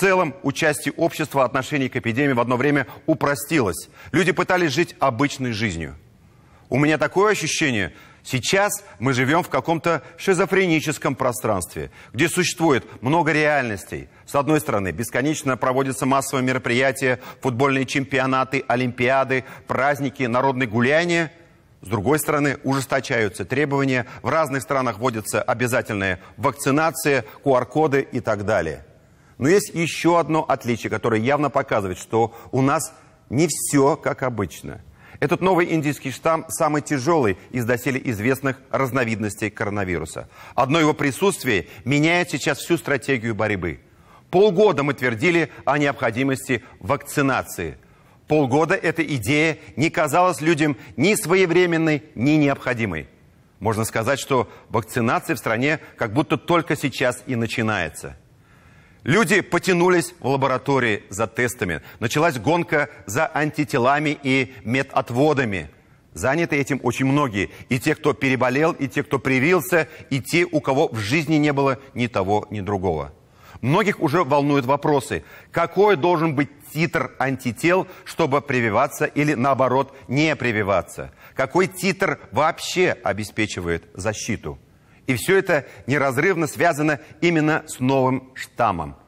целом участие общества в отношении к эпидемии в одно время упростилось. Люди пытались жить обычной жизнью. У меня такое ощущение, сейчас мы живем в каком-то шизофреническом пространстве, где существует много реальностей. С одной стороны, бесконечно проводятся массовые мероприятия, футбольные чемпионаты, олимпиады, праздники, народные гуляния – с другой стороны, ужесточаются требования, в разных странах вводятся обязательные вакцинации, QR-коды и так далее. Но есть еще одно отличие, которое явно показывает, что у нас не все как обычно. Этот новый индийский штамм самый тяжелый из доселе известных разновидностей коронавируса. Одно его присутствие меняет сейчас всю стратегию борьбы. Полгода мы твердили о необходимости вакцинации. Полгода эта идея не казалась людям ни своевременной, ни необходимой. Можно сказать, что вакцинация в стране как будто только сейчас и начинается – Люди потянулись в лаборатории за тестами. Началась гонка за антителами и медотводами. Заняты этим очень многие. И те, кто переболел, и те, кто привился, и те, у кого в жизни не было ни того, ни другого. Многих уже волнуют вопросы. Какой должен быть титр антител, чтобы прививаться или, наоборот, не прививаться? Какой титр вообще обеспечивает защиту? И все это неразрывно связано именно с новым штаммом.